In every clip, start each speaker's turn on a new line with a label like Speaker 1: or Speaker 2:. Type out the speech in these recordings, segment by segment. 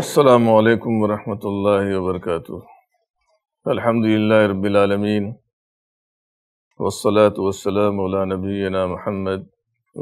Speaker 1: السلام عليكم ورحمة الله وبركاته الحمد لله رب العالمين والصلاة والسلام على نبينا محمد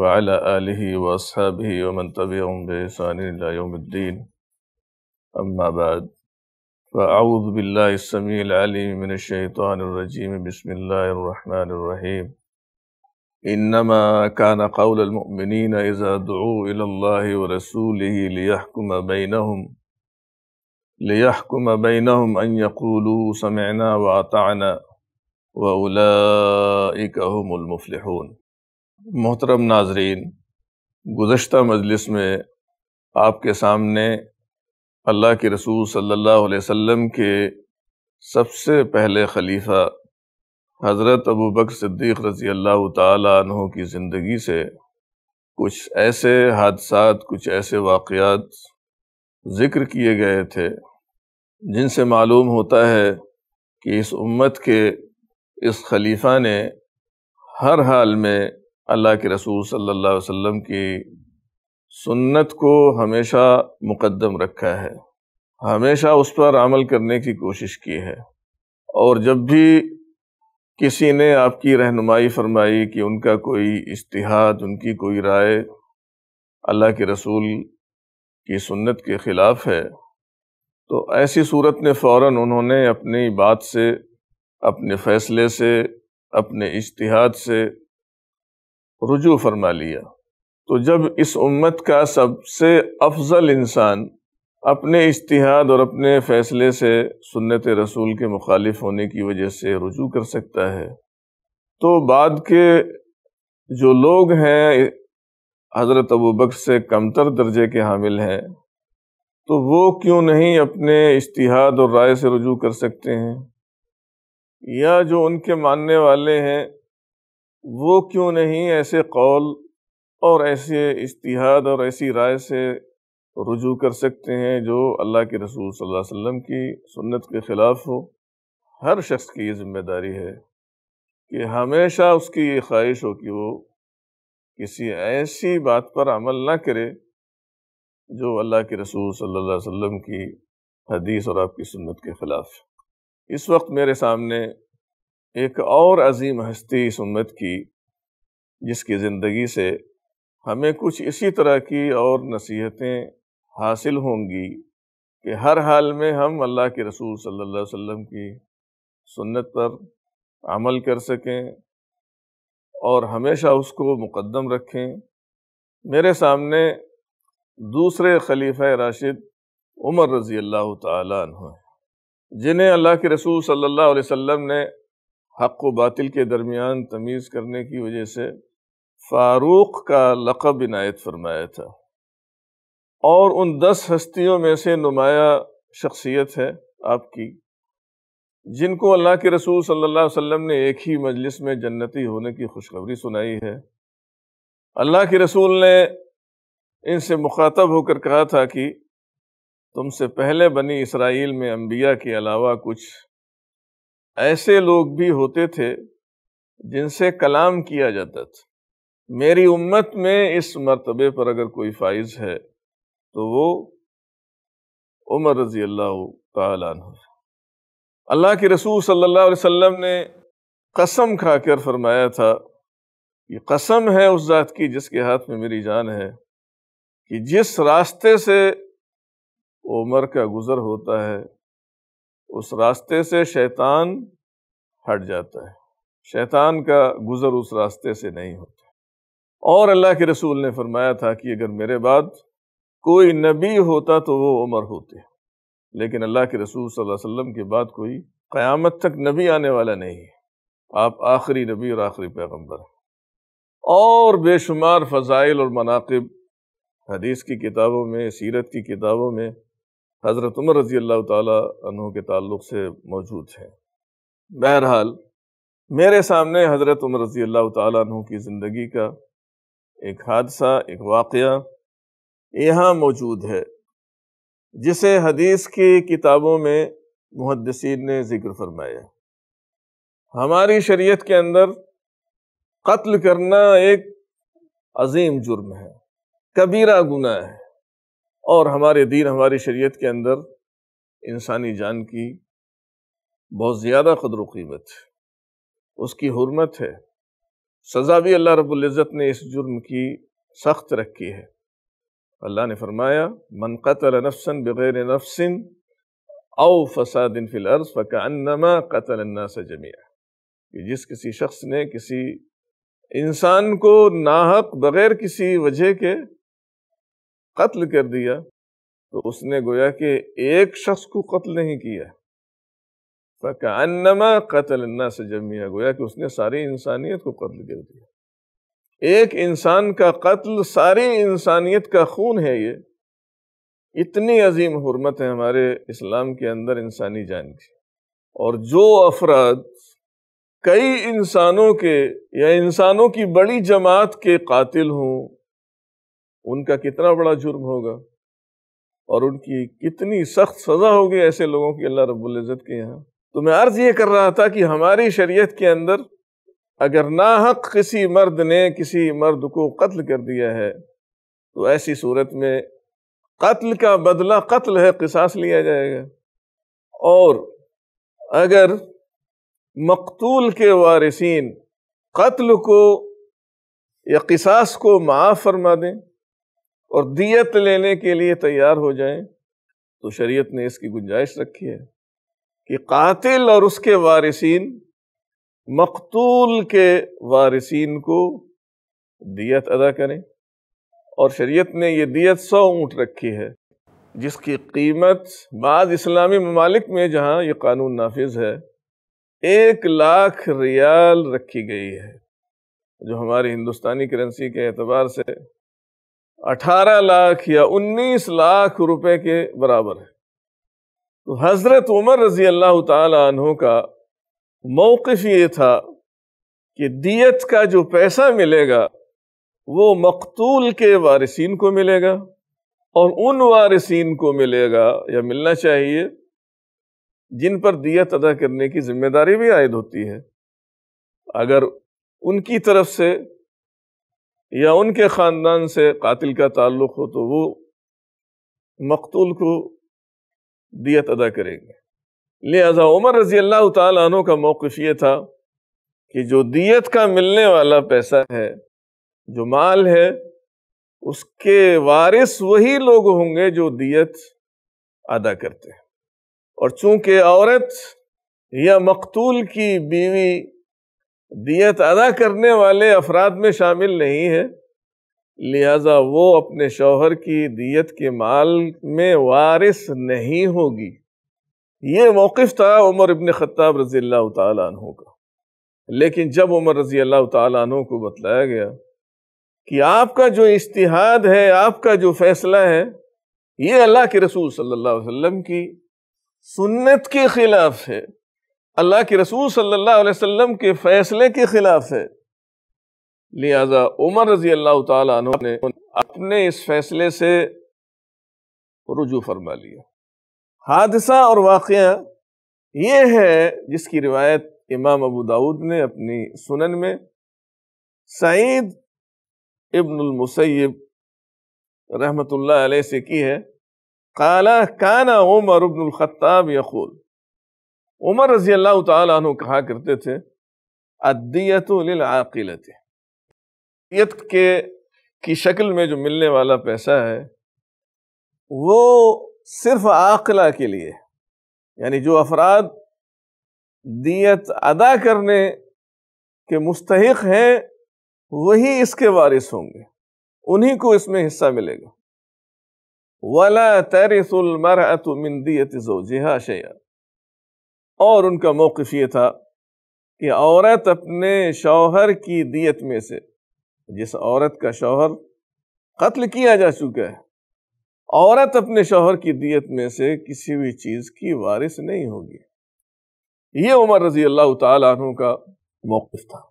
Speaker 1: وعلى آله وأصحابه ومن تبعهم بإحسان إلى يوم الدين اما بعد فاعوذ بالله السميع العليم من الشيطان الرجيم بسم الله الرحمن الرحيم انما كان قول المؤمنين اذا دعوا الى الله ورسوله ليحكم بينهم लियहकुम बैनहुम अन यकूलू समना वाताना व उलामफलहून मोहतरम नाजरीन गुज्त मजलिस में आपके सामने अल्लाह के रसूल सल्लल्लाहु अलैहि वसल्लम के सबसे पहले खलीफा हज़रत अबू बकर सिद्दीक़ रज़ी अल्लाह तहों की ज़िंदगी से कुछ ऐसे हादसा कुछ ऐसे वाक़ात ज़िक्र किए गए थे जिनसे मालूम होता है कि इस उम्मत के इस खलीफा ने हर हाल में अल्लाह के रसूल सल्लल्लाहु अलैहि वसल्लम की सुन्नत को हमेशा मुकद्दम रखा है हमेशा उस पर अमल करने की कोशिश की है और जब भी किसी ने आपकी रहनुमाई फरमाई कि उनका कोई इश्तहाद उनकी कोई राय अल्लाह के रसूल की सुन्नत के ख़िलाफ़ है तो ऐसी सूरत में फ़ौर उन्होंने अपनी बात से अपने फ़ैसले से अपने इश्तिहाद से रुजू फरमा लिया तो जब इस उम्मत का सबसे अफजल इंसान अपने इश्तहाद और अपने फ़ैसले से सुन्नत रसूल के मुखालिफ होने की वजह से रुजू कर सकता है तो बाद के जो लोग हैं हज़रत अबू बकर से कमतर दर्जे के हामिल हैं तो वो क्यों नहीं अपने इश्तिहाद और राय से रजू कर सकते हैं या जो उनके मानने वाले हैं वो क्यों नहीं ऐसे कौल और ऐसे इश्तिहाद और ऐसी राय से रजू कर सकते हैं जो अल्लाह के रसूल सल्लल्लाहु अलैहि वसल्लम की सुन्नत के ख़िलाफ़ हो हर शख्स की ये जिम्मेदारी है कि हमेशा उसकी ये ख्वाहिश हो कि वो किसी ऐसी बात पर अमल ना करे जो अल्लाह के रसूल सल्लल्लाहु अलैहि वसल्लम की हदीस और आपकी सुन्नत के ख़िलाफ़ इस वक्त मेरे सामने एक और अजीम हस्ती इस उम्मत की जिसकी ज़िंदगी से हमें कुछ इसी तरह की और नसीहतें हासिल होंगी कि हर हाल में हम अल्लाह के रसूल सल्लल्लाहु अलैहि वसल्लम की सुन्नत पर अमल कर सकें और हमेशा उसको मुक़दम रखें मेरे सामने दूसरे खलीफ़ राशिद उमर रज़ी अल्लाह तु जिन्हें अल्लाह के रसूल सल्लल्लाहु अलैहि वसल्लम ने हक़ व बातिल के दरमियान तमीज़ करने की वजह से फ़ारूक़ का लक़ब इनायत फरमाया था और उन दस हस्तियों में से नुमाया शख्सियत है आपकी जिनको अल्लाह के रसूल सल्लल्लाहु अलैहि वसल्लम ने एक ही मजलिस में जन्नती होने की खुशखबरी सुनाई है अल्लाह के रसूल ने इनसे मुखातब होकर कहा था कि तुमसे पहले बनी इसराइल में अम्बिया के अलावा कुछ ऐसे लोग भी होते थे जिनसे कलाम किया जाता था मेरी उम्मत में इस मरतबे पर अगर कोई फाइज है तो वो उमर रजी अल्लाह तला है अल्लाह के रसूल सल्लल्लाहु अलैहि वसल्लम ने कसम खाकर फरमाया था ये कसम है उस ज़ात की जिसके हाथ में मेरी जान है कि जिस रास्ते से उमर का गुज़र होता है उस रास्ते से शैतान हट जाता है शैतान का गुज़र उस रास्ते से नहीं होता और अल्लाह के रसूल ने फरमाया था कि अगर मेरे बाद कोई नबी होता तो वो उमर होते लेकिन अल्लाह के रसूल सल्लल्लाहु अलैहि वसल्लम के बाद कोई क़यामत तक नबी आने वाला नहीं है आप आखिरी नबी और आखिरी पैगम्बर हैं और बेशुमार फ़जाइल और मनाकब हदीस की किताबों में सीरत की किताबों में हज़रत उमर रज़ी अल्लाह तहों के ताल्लुक से मौजूद हैं बहरहाल मेरे सामने हज़रत उमर रज़ी अल्लाह तहों की ज़िंदगी का एक हादसा एक वाक़ यहाँ मौजूद है जिसे हदीस की किताबों में मुहदसिन ने जिक्र फरमाया हमारी शरीयत के अंदर कत्ल करना एक अजीम जुर्म है कबीरा गुना है और हमारे दीन हमारी शरीयत के अंदर इंसानी जान की बहुत ज़्यादा कदर कीमत है उसकी हरमत है सज़ा भी अल्लाह रब्ज़त ने इस जुर्म की सख्त रखी है अल्लाह ने फरमाया मन कतल नफसन बग़ैर नफसिन औ फसाद फिल अर्ज़ फ़कानमा कतल से जमिया कि जिस किसी शख्स ने किसी इंसान को नाहक बग़ैर किसी वजह के कत्ल कर दिया तो उसने गोया कि एक शख्स को कत्ल नहीं किया फ़कानमा कतल से जमिया गोया कि उसने सारी इंसानियत को कत्ल कर दिया एक इंसान का कत्ल सारी इंसानियत का खून है ये इतनी अजीम हरमत है हमारे इस्लाम के अंदर इंसानी जान की और जो अफराद कई इंसानों के या इंसानों की बड़ी जमात के कातिल हों उनका कितना बड़ा जुर्म होगा और उनकी कितनी सख्त सज़ा होगी ऐसे लोगों की अल्लाह रब्ज़त के यहाँ तो मैं अर्ज़ ये कर रहा था कि हमारी शरीयत के अंदर अगर नाहक किसी मर्द ने किसी मर्द को कत्ल कर दिया है तो ऐसी सूरत में कत्ल का बदला कत्ल है किसास लिया जाएगा और अगर मकतूल के वारिसिन कत्ल को या किसास को माफ़ फरमा दें और दियत लेने के लिए तैयार हो जाएं तो शरीयत ने इसकी गुंजाइश रखी है कि कातिल और उसके वारसिन मकतूल के वारसिन को दियत अदा करें और शरीयत ने यह दियत सौ ऊँट रखी है जिसकी कीमत बाद इस्लामी ममालिक में जहाँ ये कानून नाफिज है एक लाख रियाल रखी गई है जो हमारी हिंदुस्तानी करेंसी के अतबार से अठारह लाख या उन्नीस लाख रुपये के बराबर है तो हज़रत उमर रज़ी अल्लाह तहों का मौकफ ये था कि दियत का जो पैसा मिलेगा वो मकतूल के वारसिन को मिलेगा और उन वारिसन को मिलेगा या मिलना चाहिए जिन पर दियत अदा करने की जिम्मेदारी भी आयद होती है अगर उनकी तरफ से या उनके ख़ानदान से कातिल का ताल्लुक़ हो तो वो मकतूल को दियत अदा करेंगे लिहाजा उमर रजी अल्लाह तु का मौक़ ये था कि जो दियत का मिलने वाला पैसा है जो माल है उसके वारिस वही लोग होंगे जो दियत अदा करते हैं और चूंकि औरत या मकतूल की बीवी दियत अदा करने वाले अफराद में शामिल नहीं है लिहाजा वो अपने शौहर की दियत के माल में वारिस नहीं होगी ये मौक़ था उमर इबन ख़त्ताब रज़ी अल्लाह तु का लेकिन जब उमर रज़ी अल्लाह तु को बतलाया गया कि आपका जो इश्तिहाद है आपका जो फ़ैसला है ये अल्लाह के रसूल सल्लल्लाहु अलैहि वसल्लम की सुन्नत के ख़िलाफ़ है अल्लाह के रसूल सल्लल्लाहु अलैहि वसल्लम के फ़ैसले के ख़िलाफ़ है लिहाजा उमर रज़ी अल्लाह तुम ने अपने इस फ़ैसले से रुजू फरमा लिया हादसा और वाक़ ये है जिसकी रिवायत इमाम अबू दाऊद ने अपनी सुनन में सईद इब्नमसैब रहमतुल्लाह अलैह से की है काला काना उमर इब्नख़त्ताब यकूल उमर रजी अल्लाह तु कहा करते थे अदियत के की शक्ल में जो मिलने वाला पैसा है वो सिर्फ आकला के लिए यानी जो अफराद दियत अदा करने के मुस्तक हैं वही इसके वारिस होंगे उन्हीं को इसमें हिस्सा मिलेगा वला तरसमरतमिनदियत जोजिहा शया और उनका मौक़ ये था कि औरत अपने शौहर की दियत में से जिस औरत का शौहर कत्ल किया जा चुका है औरत अपने शोहर की दियत में से किसी भी चीज़ की वारिस नहीं होगी ये उमर रजी अल्लाह तु का मौकफ था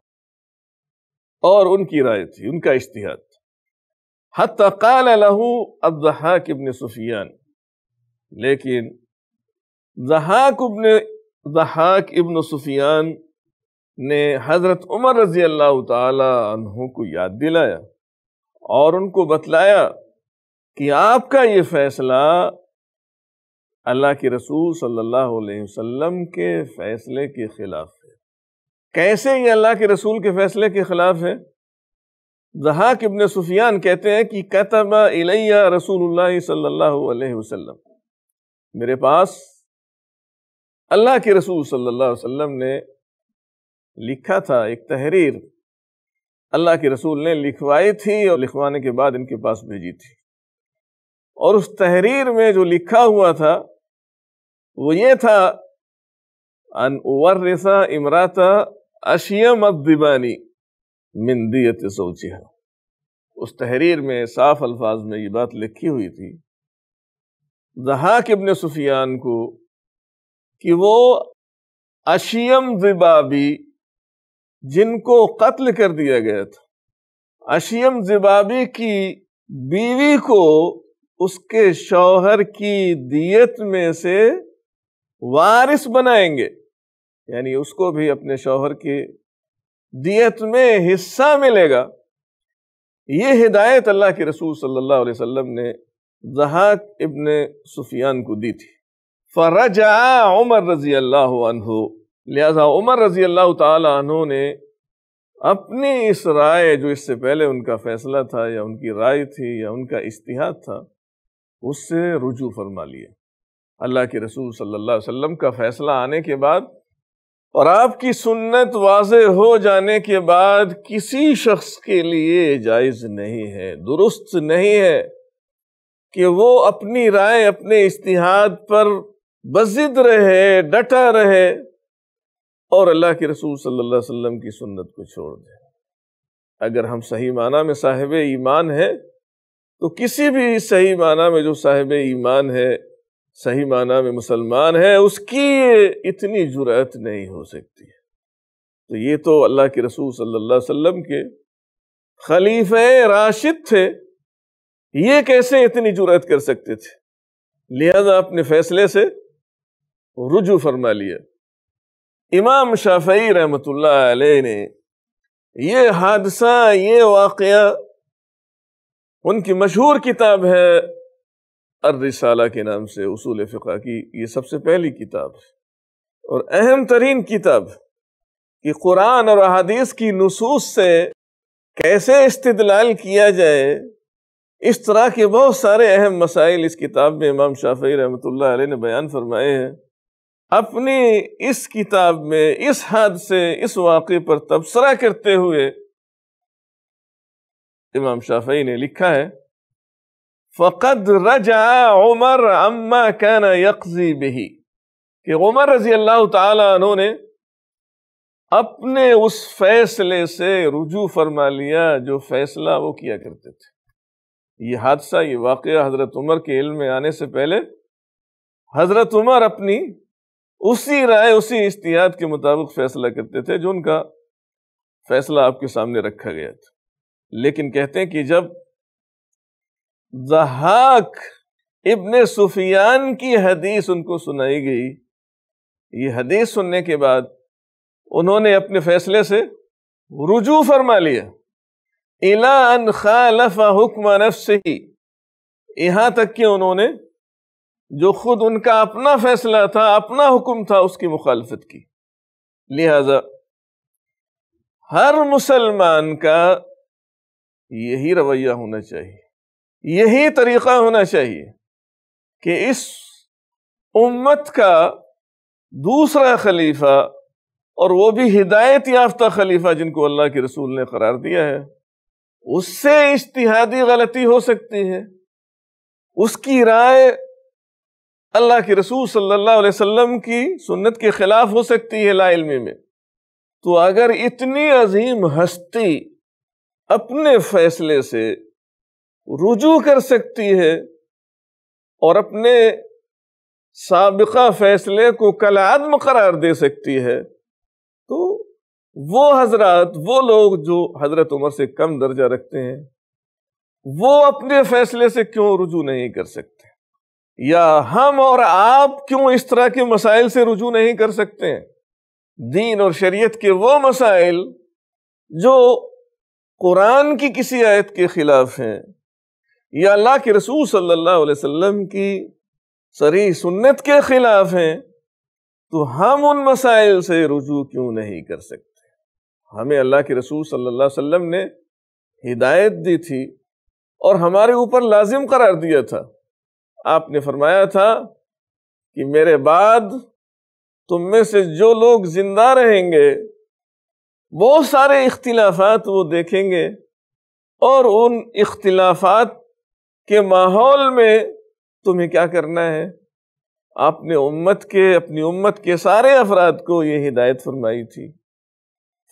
Speaker 1: और उनकी राय थी उनका इश्तिहाद हत्या लहू अबहाक इबन सुफियान लेकिन जहाक उबन जहाक इबन सुफियान ने हज़रत उमर रजी अल्लाह तु को याद दिलाया और उनको बतलाया कि आपका ये फैसला अल्लाह के रसूल सल्लल्लाहु अलैहि वसल्लम के फैसले के खिलाफ है कैसे ये अल्लाह के रसूल के फैसले के खिलाफ है जहाक इबन सुफियान कहते हैं कि कतबा इलैया रसूलुल्लाह सल्लल्लाहु अलैहि वसल्लम मेरे पास अल्लाह के रसूल सल्लल्लाहु अलैहि वसल्लम ने लिखा था एक तहरीर अल्लाह के रसूल ने लिखवाई थी और लिखवाने के बाद इनके पास भेजी थी और उस तहरीर में जो लिखा हुआ था वो ये था अन उवर्रसा इमराता अशियम दिबानी मिंदियत सोचिया उस तहरीर में साफ अल्फाज में ये बात लिखी हुई थी जहा किबन सुफियान को कि वो अशियम जिबाबी जिनको कत्ल कर दिया गया था अशियम जिबाबी की बीवी को उसके शौहर की दियत में से वारिस बनाएंगे यानी उसको भी अपने शौहर की दियत में हिस्सा मिलेगा ये हिदायत अल्लाह के रसूल सल्लल्लाहु अलैहि वसल्लम ने जहाक इब्न सुफियान को दी थी फ़रजा उमर रजी अल्लाह लिहाजा उमर रजी अल्लाह तु ने अपनी इस राय जो इससे पहले उनका फैसला था या उनकी राय थी या उनका इश्तिहाद था उससे रुजू फरमा लिया अल्लाह के रसूल सल्लल्लाहु अलैहि वसल्लम का फैसला आने के बाद और आपकी सुन्नत वाज हो जाने के बाद किसी शख्स के लिए जायज़ नहीं है दुरुस्त नहीं है कि वो अपनी राय अपने इस्तिहाद पर बजिद रहे डटा रहे और अल्लाह के रसूल सल्लल्लाहु अलैहि वसल्लम की सुन्नत को छोड़ दे अगर हम सही माना में साहिब ईमान हैं तो किसी भी सही माना में जो साहिब ईमान है सही माना में मुसलमान है उसकी इतनी जुरात नहीं हो सकती है तो ये तो अल्लाह के रसूल सल्लल्लाहु अलैहि वसल्लम के खलीफे राशिद थे ये कैसे इतनी जुरात कर सकते थे लिहाजा अपने फैसले से रुजू फरमा लिया इमाम शाफी रहमतुल्लाह अलैह ने ये हादसा ये वाक़ उनकी मशहूर किताब है अर रिसाला के नाम से उसूल फ़िका की ये सबसे पहली किताब और अहम तरीन किताब कि कुरान और अहादीस की नसूस से कैसे इस्तलाल किया जाए इस तरह के बहुत सारे अहम मसाइल इस किताब में इमाम शाफी रहमत ने बयान फरमाए हैं अपनी इस किताब में इस हद से इस वाक़े पर तबसरा करते हुए इमाम शाफई ने लिखा है फ़कद रजा उमर अम्मा कहना यकजी बही कि उमर रजी अल्लाह तु ने अपने उस फैसले से रुजू फरमा लिया जो फैसला वो किया करते थे ये हादसा ये वाक़ हज़रत उमर के इल्म में आने से पहले हज़रत उमर अपनी उसी राय उसी इश्तियात के मुताबिक फ़ैसला करते थे जो उनका फैसला आपके सामने रखा गया था लेकिन कहते हैं कि जब जहाक इब्ने सुफियान की हदीस उनको सुनाई गई ये हदीस सुनने के बाद उन्होंने अपने फैसले से रुजू फरमा लिया इलान खालफ हुक्म से ही यहां तक कि उन्होंने जो खुद उनका अपना फैसला था अपना हुक्म था उसकी मुखालफत की लिहाजा हर मुसलमान का यही रवैया होना चाहिए यही तरीक़ा होना चाहिए कि इस उम्मत का दूसरा खलीफा और वो भी हिदायत याफ्ता खलीफा जिनको अल्लाह के रसूल ने करार दिया है उससे इश्तहादी गलती हो सकती है उसकी राय अल्लाह के रसूल सल्लल्लाहु अलैहि वसल्लम की सुन्नत के खिलाफ हो सकती है लाइल में तो अगर इतनी अजीम हस्ती अपने फैसले से रुजू कर सकती है और अपने सबका फैसले को आदम करार दे सकती है तो वो हजरत वो लोग जो हजरत उम्र से कम दर्जा रखते हैं वो अपने फैसले से क्यों रुजू नहीं कर सकते या हम और आप क्यों इस तरह के मसाइल से रुजू नहीं कर सकते हैं दीन और शरीयत के वो मसाइल जो कुरान की किसी आयत के खिलाफ हैं या अल्लाह के रसूल सल्लल्लाहु अलैहि वसल्लम की सरी सुन्नत के खिलाफ हैं तो हम उन मसाइल से रुजू क्यों नहीं कर सकते हमें अल्लाह के रसूल सल्लल्लाहु अलैहि वसल्लम ने हिदायत दी थी और हमारे ऊपर लाजिम करार दिया था आपने फरमाया था कि मेरे बाद तुम में से जो लोग जिंदा रहेंगे बहुत सारे इख्तिलाफात वो देखेंगे और उन इख्तिलाफात के माहौल में तुम्हें क्या करना है आपने उम्मत के अपनी उम्मत के सारे अफराद को ये हिदायत फरमाई थी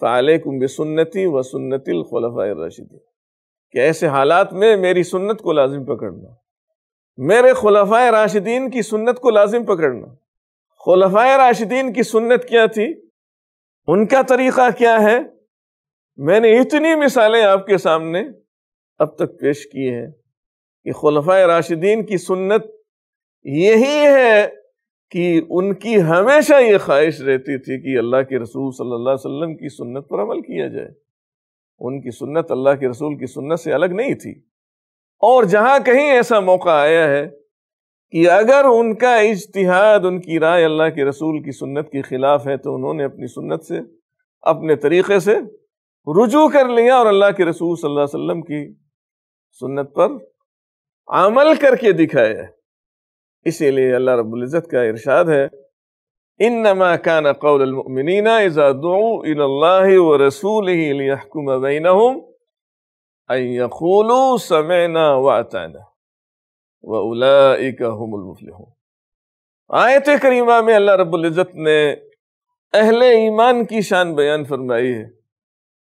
Speaker 1: फ़ाले कुम्ब सुन्नति व सुन्नतिल रशीदी कि ऐसे हालात में मेरी सुन्नत को लाजिम पकड़ना मेरे खुलफा राशिदीन की सुन्नत को लाजिम पकड़ना खलफा राशिदीन की सुन्नत क्या थी उनका तरीका क्या है मैंने इतनी मिसालें आपके सामने अब तक पेश की हैं कि खलफा राशिदीन की सुन्नत यही है कि उनकी हमेशा ये ख्वाहिश रहती थी कि अल्लाह के रसूल सल्लल्लाहु अलैहि वसल्लम की सुन्नत पर अमल किया जाए उनकी सुन्नत अल्लाह के रसूल की सुन्नत से अलग नहीं थी और जहाँ कहीं ऐसा मौका आया है कि अगर उनका इज्तहाद उनकी राय अल्लाह के रसूल की सुन्नत के ख़िलाफ़ है तो उन्होंने अपनी सुन्नत से अपने तरीक़े से रुजू कर लिया और अल्लाह के रसूल सल्लल्लाहु अलैहि वसल्लम की सुन्नत पर अमल करके दिखाया इसीलिए अल्लाह रब्ज़त का इरशाद है इन नमा कान कौलमिनना व रसूल बैनहम अयकूलू समैना वाताना वलाफल आयत करीमा में अल्लाह रबुल्जत ने अहले ईमान की शान बयान फरमाई है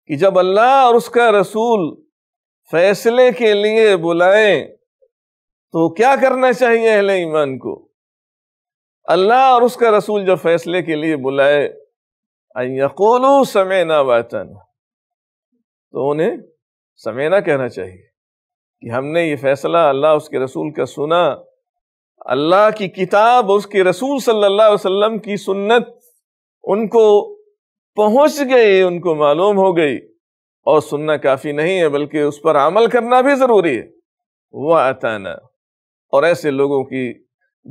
Speaker 1: कि जब अल्लाह और उसका रसूल फैसले के लिए बुलाए तो क्या करना चाहिए अहले ईमान को अल्लाह और उसका रसूल जब फैसले के लिए बुलाए यकोलू समेना वातन तो उन्हें समेना कहना चाहिए कि हमने ये फैसला अल्लाह उसके रसूल का सुना अल्लाह की किताब उसके रसूल सल्लल्लाहु अलैहि वसल्लम की सुन्नत उनको पहुंच गई उनको मालूम हो गई और सुनना काफ़ी नहीं है बल्कि उस पर अमल करना भी ज़रूरी है वह अताना और ऐसे लोगों की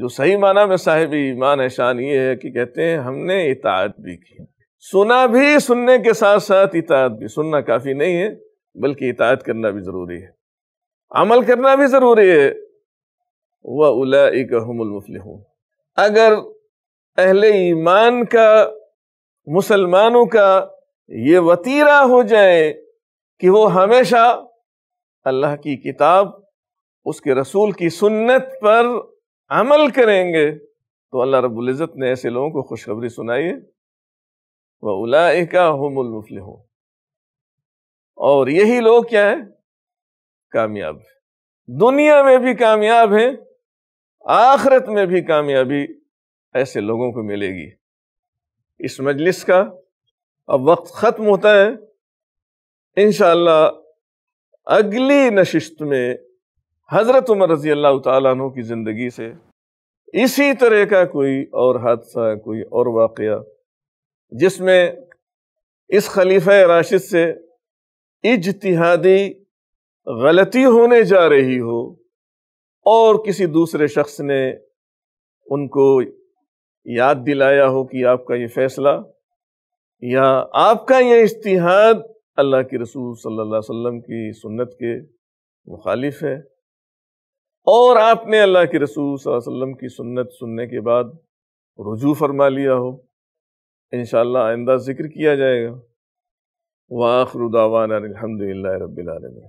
Speaker 1: जो सही माना में साहिब ईमान है शान ये है कि कहते हैं हमने इतात भी की सुना भी सुनने के साथ साथ इतात भी सुनना काफ़ी नहीं है बल्कि इतायत करना भी ज़रूरी है अमल करना भी ज़रूरी है वह हूँ अगर अहले ईमान का मुसलमानों का ये वतीरा हो जाए कि वो हमेशा अल्लाह की किताब उसके रसूल की सुन्नत पर अमल करेंगे तो अल्लाह रबुल्जत ने ऐसे लोगों को खुशखबरी सुनाई है वह उलाका हूँ और यही लोग क्या है कामयाब है दुनिया में भी कामयाब है आखरत में भी कामयाबी ऐसे लोगों को मिलेगी इस मजलिस का अब वक्त ख़त्म होता है इन अगली नशिस्त में हज़रत उमर रज़ी अल्लाह तु की ज़िंदगी से इसी तरह का कोई और हादसा कोई और वाक़ जिसमें इस खलीफ़ राशिद से इजतहादी गलती होने जा रही हो और किसी दूसरे शख्स ने उनको याद दिलाया हो कि आपका ये फैसला या आपका ये इस्तिहाद अल्लाह के रसूल सल्लल्लाहु अलैहि वसल्लम की सुन्नत के मुखालिफ है और आपने अल्लाह के रसूल सल्लल्लाहु अलैहि वसल्लम की सुन्नत सुनने के बाद रुजू फरमा लिया हो इन आइंदा ज़िक्र किया जाएगा वाखरुदावाना अलहमदिल्ला रबालमी